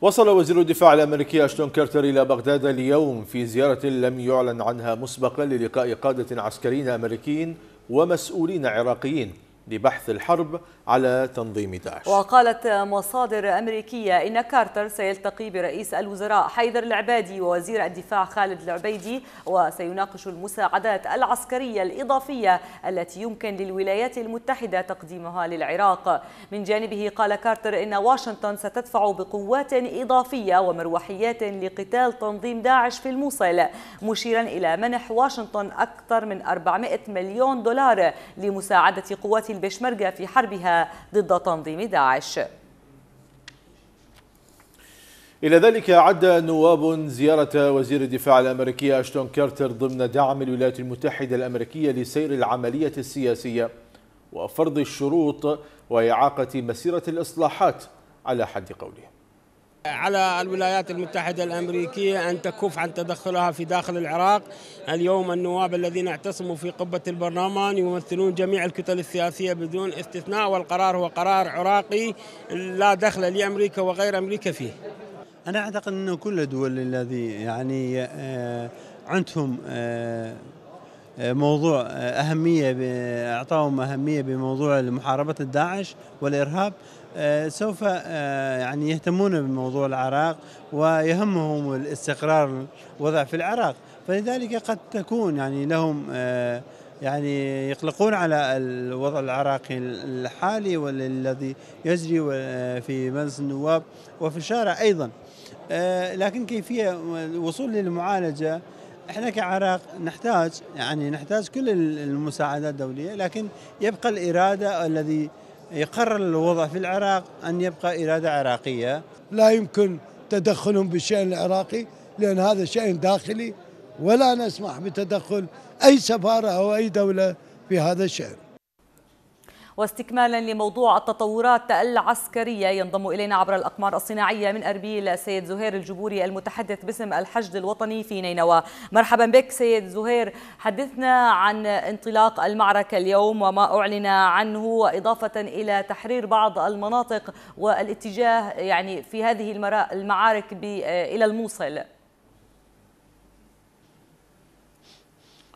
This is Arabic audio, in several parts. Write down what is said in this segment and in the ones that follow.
وصل وزير الدفاع الأمريكي أشتون كارتر إلى بغداد اليوم في زيارة لم يعلن عنها مسبقا للقاء قادة عسكريين أمريكيين ومسؤولين عراقيين لبحث الحرب على تنظيم داعش وقالت مصادر أمريكية إن كارتر سيلتقي برئيس الوزراء حيدر العبادي ووزير الدفاع خالد العبيدي وسيناقش المساعدات العسكرية الإضافية التي يمكن للولايات المتحدة تقديمها للعراق من جانبه قال كارتر إن واشنطن ستدفع بقوات إضافية ومروحيات لقتال تنظيم داعش في الموصل مشيرا إلى منح واشنطن أكثر من 400 مليون دولار لمساعدة قوات البشمركة في حربها ضد تنظيم داعش إلى ذلك عد نواب زيارة وزير الدفاع الأمريكي أشتون كارتر ضمن دعم الولايات المتحدة الأمريكية لسير العملية السياسية وفرض الشروط وإعاقة مسيرة الإصلاحات على حد قوله على الولايات المتحدة الأمريكية أن تكف عن تدخلها في داخل العراق اليوم النواب الذين اعتصموا في قبة البرلمان يمثلون جميع الكتل السياسية بدون استثناء والقرار هو قرار عراقي لا دخل لأمريكا وغير أمريكا فيه أنا أعتقد أن كل الدول الذي يعني آه، عندهم آه، موضوع آه، أهمية أعطاهم أهمية بموضوع محاربة داعش والإرهاب آه، سوف آه، يعني يهتمون بموضوع العراق ويهمهم الاستقرار الوضع في العراق فلذلك قد تكون يعني لهم يعني يقلقون على الوضع العراقي الحالي والذي يجري في مجلس النواب وفي الشارع ايضا لكن كيفيه الوصول للمعالجه احنا كعراق نحتاج يعني نحتاج كل المساعدات الدوليه لكن يبقى الاراده الذي يقرر الوضع في العراق ان يبقى اراده عراقيه. لا يمكن تدخلهم بالشان العراقي لان هذا شان داخلي ولا نسمح بتدخل اي سفاره او اي دوله في هذا الشان. واستكمالا لموضوع التطورات العسكرية ينضم إلينا عبر الأقمار الصناعية من أربيل سيد زهير الجبوري المتحدث باسم الحشد الوطني في نينوى مرحبا بك سيد زهير حدثنا عن انطلاق المعركة اليوم وما أعلن عنه إضافة إلى تحرير بعض المناطق والاتجاه يعني في هذه المعارك إلى الموصل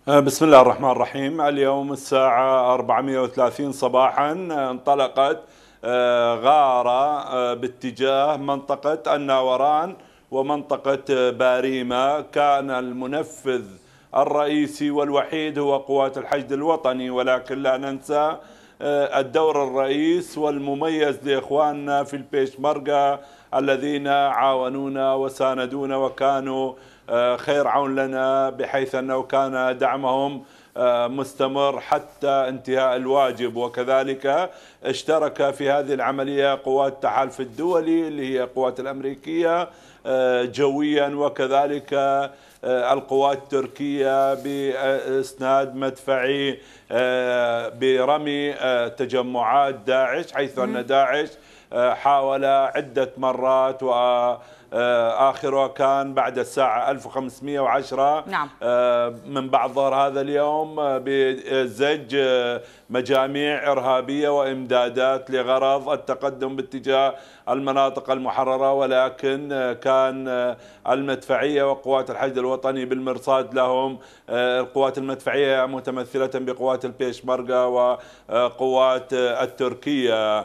آه، بسم الله الرحمن الرحيم اليوم الساعة 430 صباحا آه، انطلقت آه، غارة باتجاه منطقة الناوران ومنطقة باريمة كان المنفذ الرئيسي والوحيد هو قوات الحشد الوطني ولكن لا ننسى الدور الرئيس والمميز لإخواننا في البيشمركة الذين عاونونا وساندونا وكانوا آه، خير عون لنا بحيث أنه كان دعمهم آه، مستمر حتى انتهاء الواجب وكذلك اشترك في هذه العملية قوات التحالف الدولي اللي هي القوات الأمريكية آه، جويا وكذلك القوات التركية بإسناد مدفعي برمي تجمعات داعش حيث أن داعش حاول عدة مرات و آه، آخره كان بعد الساعة 1510 نعم. آه، من بعد ظهر هذا اليوم آه، بزج مجاميع إرهابية وإمدادات لغرض التقدم باتجاه المناطق المحررة ولكن كان المدفعية وقوات الحشد الوطني بالمرصاد لهم القوات المدفعية متمثلة بقوات البيشمركة وقوات التركية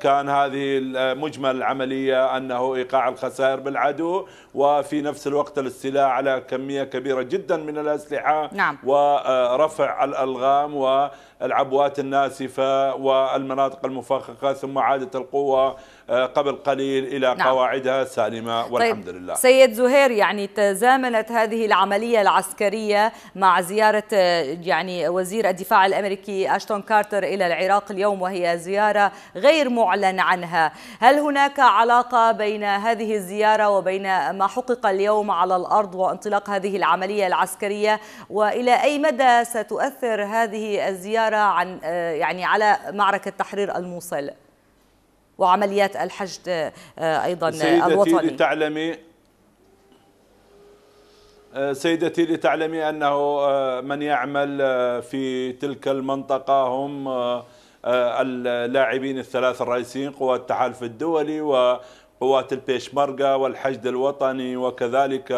كان هذه مجمل العملية أنه إيقاع الخسائر الدائر بالعدو وفي نفس الوقت الاستيلاء على كمية كبيرة جدا من الأسلحة نعم. ورفع الألغام والعبوات الناسفة والمناطق المفخخة ثم عادة القوة آه، قبل قليل إلى نعم. قواعدها السالمة طيب، والحمد طيب لله سيد زهير يعني تزامنت هذه العملية العسكرية مع زيارة آه، يعني وزير الدفاع الأمريكي أشتون كارتر إلى العراق اليوم وهي زيارة غير معلن عنها هل هناك علاقة بين هذه الزيارة وبين ما حقق اليوم على الأرض وانطلاق هذه العملية العسكرية وإلى أي مدى ستؤثر هذه الزيارة عن آه، يعني على معركة تحرير الموصل؟ وعمليات الحشد آه، أيضا الوطني سيدتي لتعلمي آه، سيدتي لتعلمي أنه آه، من يعمل في تلك المنطقة هم اللاعبين الثلاث الرئيسيين قوات التحالف الدولي قوات البيشمركة والحشد الوطني وكذلك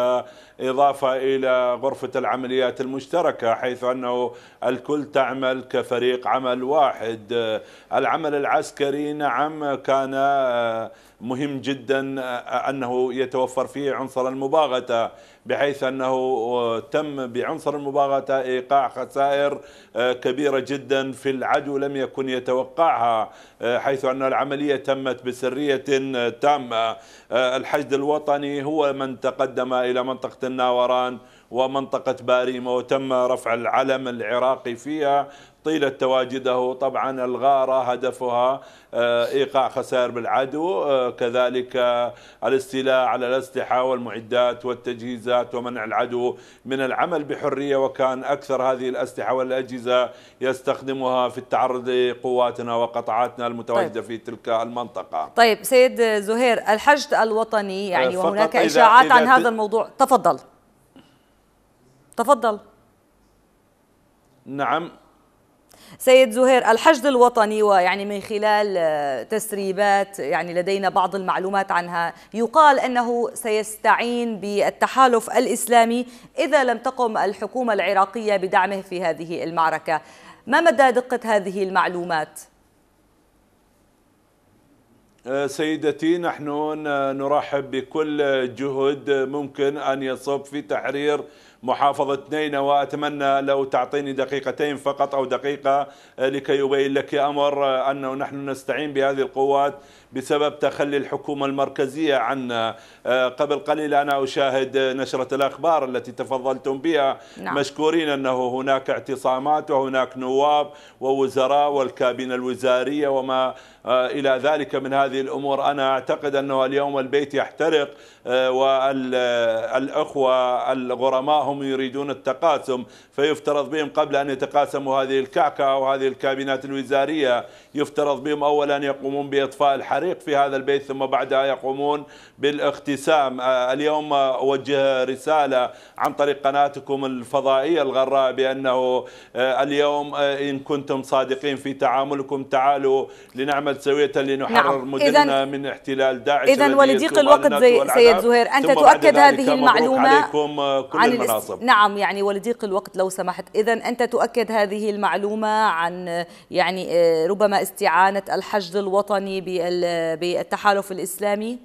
إضافة إلى غرفة العمليات المشتركة حيث أنه الكل تعمل كفريق عمل واحد العمل العسكري نعم كان آه، مهم جدا آه، أنه يتوفر فيه عنصر المباغتة بحيث أنه تم بعنصر المباغتة إيقاع خسائر آه، كبيرة جدا في العدو لم يكن يتوقعها آه، حيث أن العملية تمت بسرية آه، تامة الحشد الوطني هو من تقدم إلى منطقة الناوران ومنطقة باريمة وتم رفع العلم العراقي فيها طيلة تواجده طبعا الغارة هدفها آه، إيقاع خسائر بالعدو آه، كذلك آه، الاستيلاء على الأسلحة والمعدات والتجهيزات ومنع العدو من العمل بحرية وكان أكثر هذه الأسلحة والأجهزة يستخدمها في التعرض لقواتنا وقطعاتنا المتواجدة طيب. في تلك المنطقة طيب سيد زهير الحشد الوطني يعني وهناك إذا إشاعات إذا عن هذا الموضوع تفضل تفضل نعم سيد زهير الحشد الوطني ويعني من خلال آه، تسريبات يعني لدينا بعض المعلومات عنها يقال أنه سيستعين بالتحالف الإسلامي إذا لم تقم الحكومة العراقية بدعمه في هذه المعركة ما مدى دقة هذه المعلومات؟ آه، سيدتي نحن نرحب بكل جهد ممكن أن يصب في تحرير محافظة نينة وأتمنى لو تعطيني دقيقتين فقط أو دقيقة آه، لكي أبين لك أمر آه، أنه نحن نستعين بهذه القوات بسبب تخلي الحكومة المركزية عنا آه، قبل قليل أنا أشاهد نشرة الأخبار التي تفضلتم بها نعم. مشكورين أنه هناك اعتصامات وهناك نواب ووزراء والكابينة الوزارية وما إلى ذلك من هذه الأمور أنا أعتقد أنه اليوم البيت يحترق والأخوة الغرماء هم وهم يريدون التقاسم فيفترض بهم قبل أن يتقاسموا هذه الكعكة أو هذه الكابينات الوزارية يفترض بهم أولا يقومون بإطفاء الحريق في هذا البيت ثم بعدها يقومون بالاختسام آه، اليوم أوجه رسالة عن طريق قناتكم الفضائية الغراء بأنه آه، اليوم آه، إن كنتم صادقين في تعاملكم تعالوا لنعمل سوية لنحرر نعم. مدننا من احتلال داعش إذا ولضيق الوقت سيد زهير أنت تؤكد هذه المعلومة عن المناصب. العصب نعم يعني ولضيق الوقت لو سمحت إذا أنت تؤكد هذه المعلومة عن يعني آه، ربما استعانة الحشد الوطني بالتحالف الإسلامي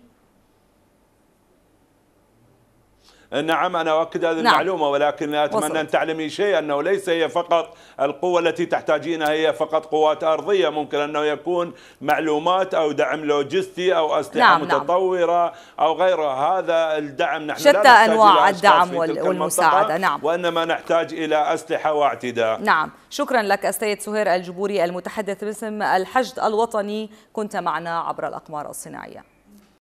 نعم أنا أؤكد هذه نعم. المعلومة ولكن أتمنى وصلت. أن تعلمي شيء أنه ليس هي فقط القوة التي تحتاجينها هي فقط قوات أرضية ممكن أنه يكون معلومات أو دعم لوجستي أو أسلحة نعم, نعم. متطورة نعم. أو غيرها هذا الدعم نحن شتى لا أنواع الدعم والمساعدة نعم وإنما نحتاج إلى أسلحة واعتداء نعم شكرا لك السيد سهير الجبوري المتحدث باسم الحشد الوطني كنت معنا عبر الأقمار الصناعية